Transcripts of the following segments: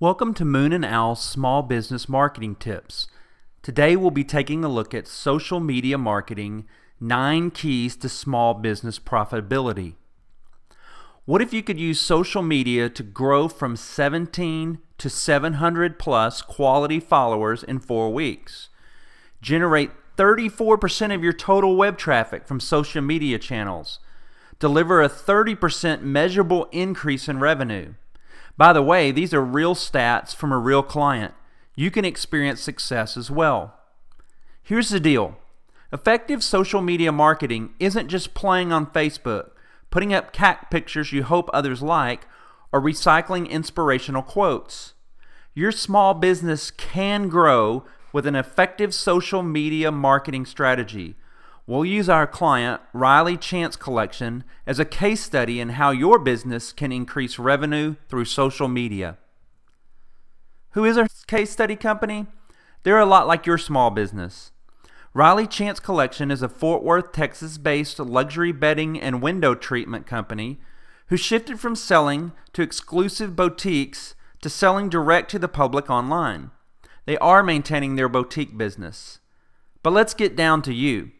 Welcome to Moon and Owl's Small Business Marketing Tips. Today we'll be taking a look at social media marketing, nine keys to small business profitability. What if you could use social media to grow from 17 to 700 plus quality followers in four weeks? Generate 34% of your total web traffic from social media channels. Deliver a 30% measurable increase in revenue. By the way, these are real stats from a real client. You can experience success as well. Here's the deal effective social media marketing isn't just playing on Facebook, putting up cat pictures you hope others like, or recycling inspirational quotes. Your small business can grow with an effective social media marketing strategy. We'll use our client, Riley Chance Collection, as a case study in how your business can increase revenue through social media. Who is our case study company? They're a lot like your small business. Riley Chance Collection is a Fort Worth, Texas based luxury bedding and window treatment company who shifted from selling to exclusive boutiques to selling direct to the public online. They are maintaining their boutique business. But let's get down to you.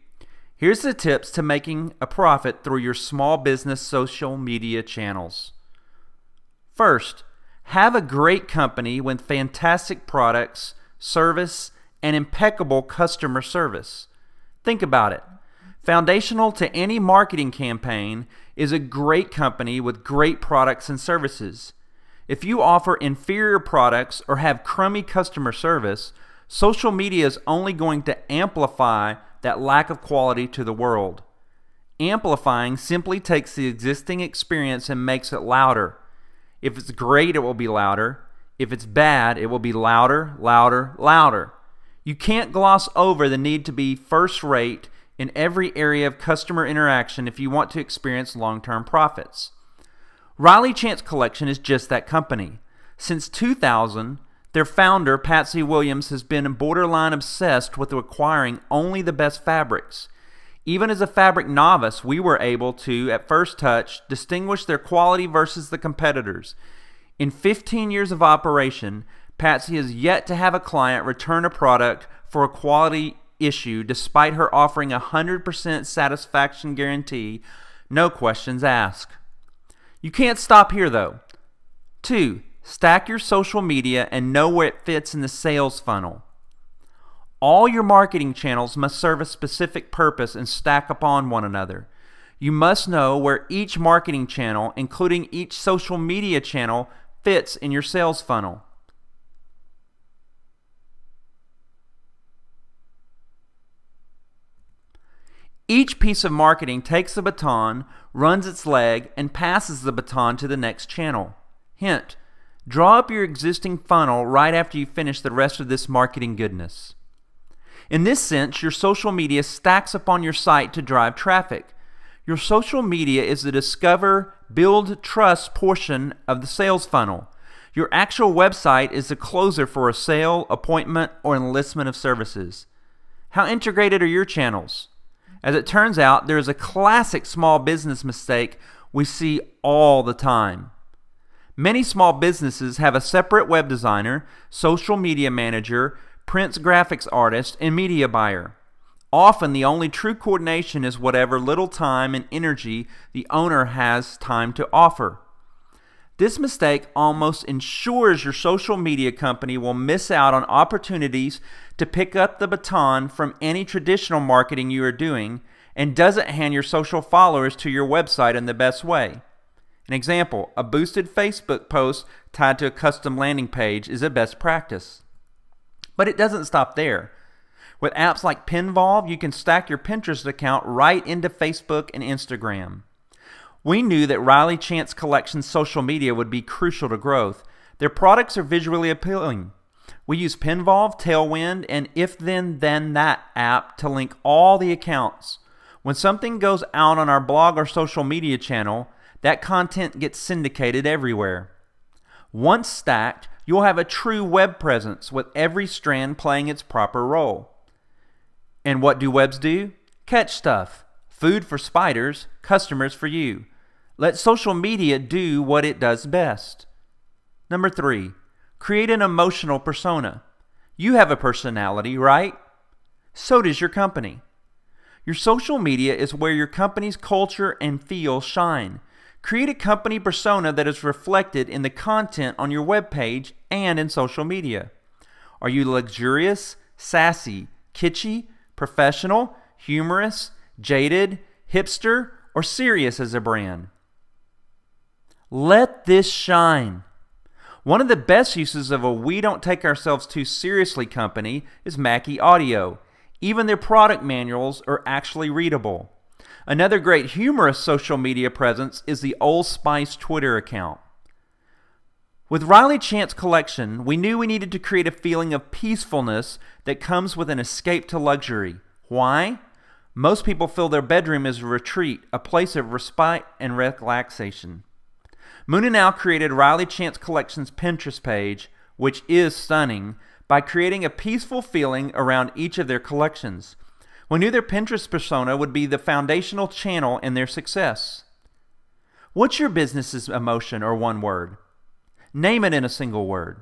Here's the tips to making a profit through your small business social media channels. First, have a great company with fantastic products, service, and impeccable customer service. Think about it. Foundational to any marketing campaign is a great company with great products and services. If you offer inferior products or have crummy customer service, social media is only going to amplify that lack of quality to the world. Amplifying simply takes the existing experience and makes it louder. If it's great, it will be louder. If it's bad, it will be louder, louder, louder. You can't gloss over the need to be first rate in every area of customer interaction if you want to experience long term profits. Riley Chance Collection is just that company. Since 2000, their founder, Patsy Williams, has been borderline obsessed with acquiring only the best fabrics. Even as a fabric novice, we were able to, at first touch, distinguish their quality versus the competitors. In 15 years of operation, Patsy has yet to have a client return a product for a quality issue despite her offering a 100% satisfaction guarantee, no questions asked. You can't stop here though. 2. Stack your social media and know where it fits in the sales funnel. All your marketing channels must serve a specific purpose and stack upon one another. You must know where each marketing channel, including each social media channel, fits in your sales funnel. Each piece of marketing takes the baton, runs its leg, and passes the baton to the next channel. Hint, Draw up your existing funnel right after you finish the rest of this marketing goodness. In this sense, your social media stacks upon your site to drive traffic. Your social media is the discover, build trust portion of the sales funnel. Your actual website is the closer for a sale, appointment, or enlistment of services. How integrated are your channels? As it turns out, there is a classic small business mistake we see all the time. Many small businesses have a separate web designer, social media manager, prints graphics artist, and media buyer. Often the only true coordination is whatever little time and energy the owner has time to offer. This mistake almost ensures your social media company will miss out on opportunities to pick up the baton from any traditional marketing you are doing and doesn't hand your social followers to your website in the best way. An example, a boosted Facebook post tied to a custom landing page is a best practice. But it doesn't stop there. With apps like Pinvolve, you can stack your Pinterest account right into Facebook and Instagram. We knew that Riley Chance Collection's social media would be crucial to growth. Their products are visually appealing. We use Pinvolve, Tailwind, and If Then Then That app to link all the accounts. When something goes out on our blog or social media channel, that content gets syndicated everywhere. Once stacked, you'll have a true web presence with every strand playing its proper role. And what do webs do? Catch stuff. Food for spiders, customers for you. Let social media do what it does best. Number three, create an emotional persona. You have a personality, right? So does your company. Your social media is where your company's culture and feel shine. Create a company persona that is reflected in the content on your web page and in social media. Are you luxurious, sassy, kitschy, professional, humorous, jaded, hipster, or serious as a brand? Let this shine. One of the best uses of a we don't take ourselves too seriously company is Mackie Audio. Even their product manuals are actually readable. Another great humorous social media presence is the Old Spice Twitter account. With Riley Chance collection, we knew we needed to create a feeling of peacefulness that comes with an escape to luxury. Why? Most people feel their bedroom is a retreat, a place of respite and relaxation. Moon and Al created Riley Chance Collection's Pinterest page, which is stunning, by creating a peaceful feeling around each of their collections. We knew their Pinterest persona would be the foundational channel in their success. What's your business's emotion or one word? Name it in a single word.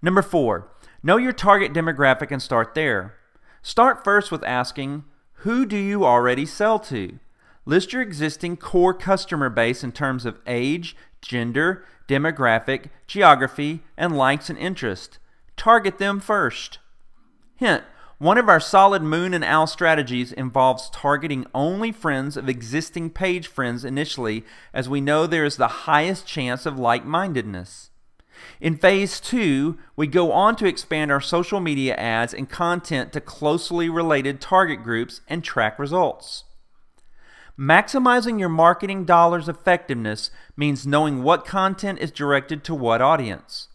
Number four, know your target demographic and start there. Start first with asking, who do you already sell to? List your existing core customer base in terms of age, gender, demographic, geography, and likes and interest. Target them first. Hint, one of our solid moon and owl strategies involves targeting only friends of existing page friends initially, as we know there is the highest chance of like-mindedness. In phase two, we go on to expand our social media ads and content to closely related target groups and track results. Maximizing your marketing dollar's effectiveness means knowing what content is directed to what audience.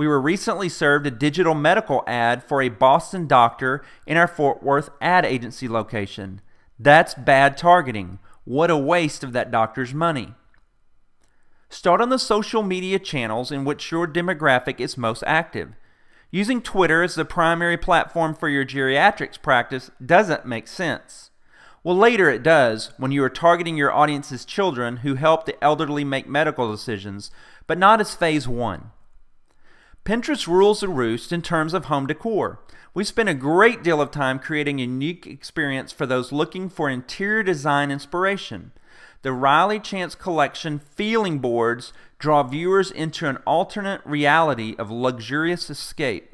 We were recently served a digital medical ad for a Boston doctor in our Fort Worth ad agency location. That's bad targeting. What a waste of that doctor's money. Start on the social media channels in which your demographic is most active. Using Twitter as the primary platform for your geriatrics practice doesn't make sense. Well, later it does when you are targeting your audience's children who help the elderly make medical decisions, but not as phase one. Pinterest rules the roost in terms of home decor. We spend a great deal of time creating a unique experience for those looking for interior design inspiration. The Riley Chance Collection feeling boards draw viewers into an alternate reality of luxurious escape.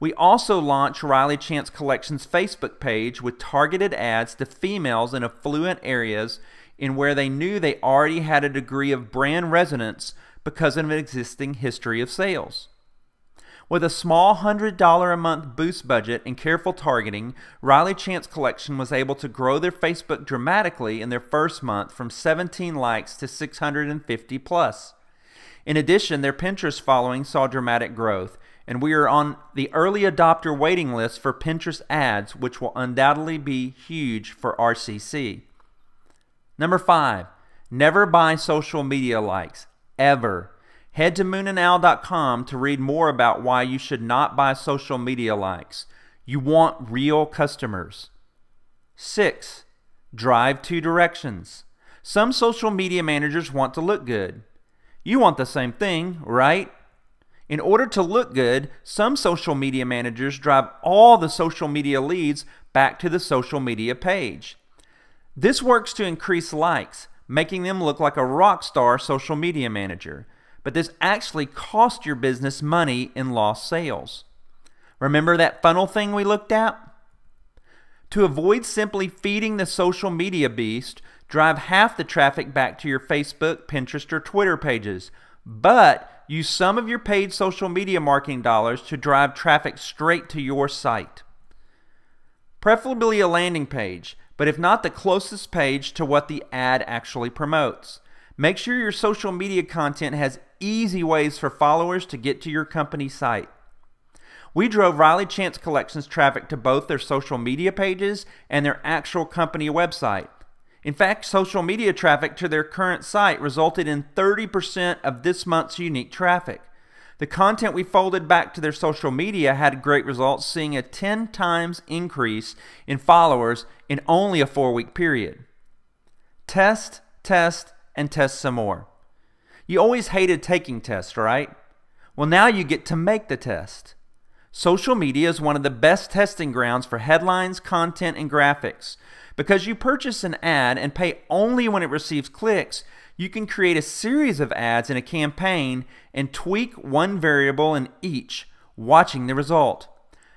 We also launch Riley Chance Collection's Facebook page with targeted ads to females in affluent areas in where they knew they already had a degree of brand resonance because of an existing history of sales. With a small $100 a month boost budget and careful targeting, Riley Chance Collection was able to grow their Facebook dramatically in their first month from 17 likes to 650 plus. In addition, their Pinterest following saw dramatic growth, and we are on the early adopter waiting list for Pinterest ads, which will undoubtedly be huge for RCC. Number five, never buy social media likes, ever. Head to moonandal.com to read more about why you should not buy social media likes. You want real customers. 6. Drive two directions. Some social media managers want to look good. You want the same thing, right? In order to look good, some social media managers drive all the social media leads back to the social media page. This works to increase likes, making them look like a rock star social media manager but this actually cost your business money in lost sales. Remember that funnel thing we looked at? To avoid simply feeding the social media beast, drive half the traffic back to your Facebook, Pinterest, or Twitter pages, but use some of your paid social media marketing dollars to drive traffic straight to your site. Preferably a landing page, but if not the closest page to what the ad actually promotes. Make sure your social media content has easy ways for followers to get to your company site. We drove Riley Chance Collections traffic to both their social media pages and their actual company website. In fact, social media traffic to their current site resulted in 30% of this month's unique traffic. The content we folded back to their social media had great results, seeing a 10 times increase in followers in only a four week period. Test, test, and test some more. You always hated taking tests, right? Well, now you get to make the test. Social media is one of the best testing grounds for headlines, content, and graphics. Because you purchase an ad and pay only when it receives clicks, you can create a series of ads in a campaign and tweak one variable in each, watching the result.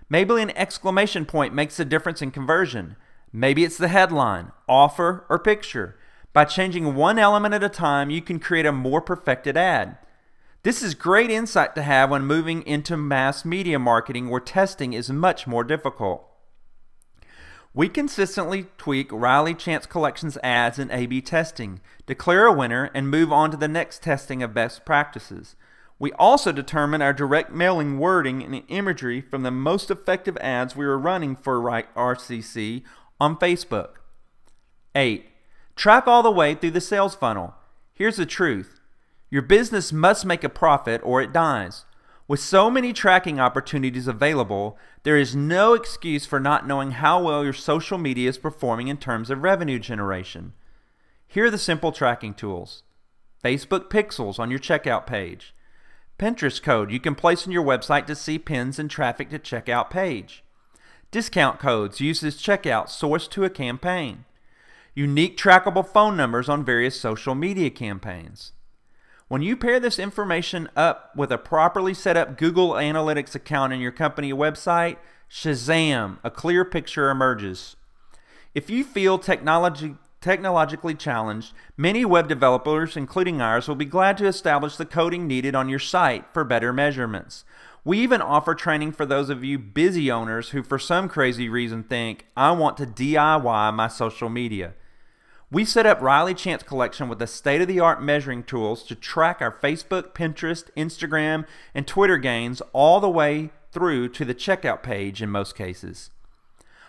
Maybe an exclamation point makes a difference in conversion. Maybe it's the headline, offer, or picture. By changing one element at a time, you can create a more perfected ad. This is great insight to have when moving into mass media marketing where testing is much more difficult. We consistently tweak Riley Chance Collections ads in A-B testing, declare a winner, and move on to the next testing of best practices. We also determine our direct mailing wording and imagery from the most effective ads we are running for RCC on Facebook. 8. Track all the way through the sales funnel. Here's the truth your business must make a profit or it dies. With so many tracking opportunities available, there is no excuse for not knowing how well your social media is performing in terms of revenue generation. Here are the simple tracking tools Facebook pixels on your checkout page, Pinterest code you can place on your website to see pins and traffic to checkout page, discount codes used as checkout sourced to a campaign unique trackable phone numbers on various social media campaigns. When you pair this information up with a properly set up Google Analytics account in your company website, Shazam, a clear picture emerges. If you feel technology, technologically challenged, many web developers, including ours, will be glad to establish the coding needed on your site for better measurements. We even offer training for those of you busy owners who, for some crazy reason, think, I want to DIY my social media. We set up Riley Chance Collection with the state of the art measuring tools to track our Facebook, Pinterest, Instagram, and Twitter gains all the way through to the checkout page in most cases.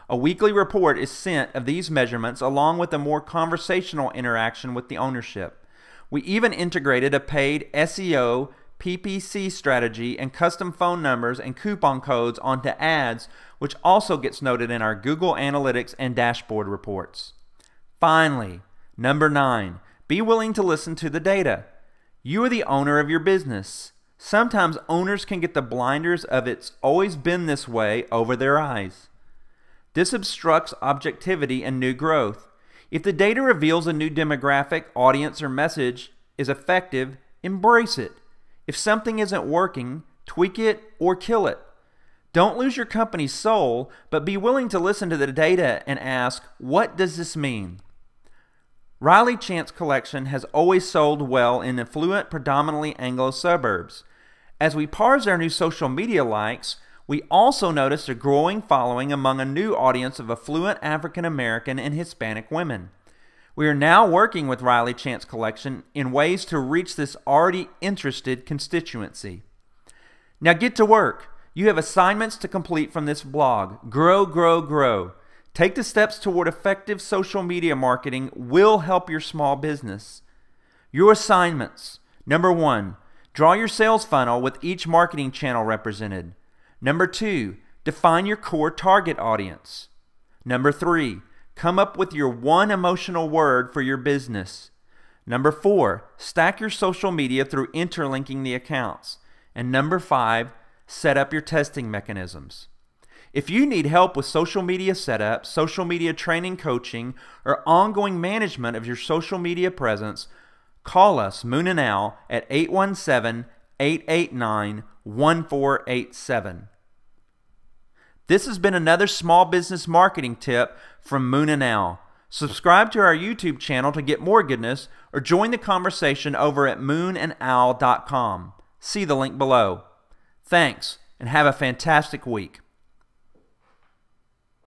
A weekly report is sent of these measurements along with a more conversational interaction with the ownership. We even integrated a paid SEO, PPC strategy, and custom phone numbers and coupon codes onto ads, which also gets noted in our Google Analytics and dashboard reports. Finally, number nine, be willing to listen to the data. You are the owner of your business. Sometimes owners can get the blinders of it's always been this way over their eyes. This obstructs objectivity and new growth. If the data reveals a new demographic, audience, or message is effective, embrace it. If something isn't working, tweak it or kill it. Don't lose your company's soul, but be willing to listen to the data and ask, what does this mean? Riley Chance Collection has always sold well in affluent, predominantly Anglo suburbs. As we parse our new social media likes, we also noticed a growing following among a new audience of affluent African American and Hispanic women. We are now working with Riley Chance Collection in ways to reach this already interested constituency. Now get to work. You have assignments to complete from this blog. Grow, grow, grow. Take the steps toward effective social media marketing will help your small business. Your assignments. Number one, draw your sales funnel with each marketing channel represented. Number two, define your core target audience. Number three, come up with your one emotional word for your business. Number four, stack your social media through interlinking the accounts. And number five, set up your testing mechanisms. If you need help with social media setup, social media training coaching, or ongoing management of your social media presence, call us, Moon and Owl, at 817 889 1487. This has been another small business marketing tip from Moon and Owl. Subscribe to our YouTube channel to get more goodness or join the conversation over at moonandowl.com. See the link below. Thanks and have a fantastic week.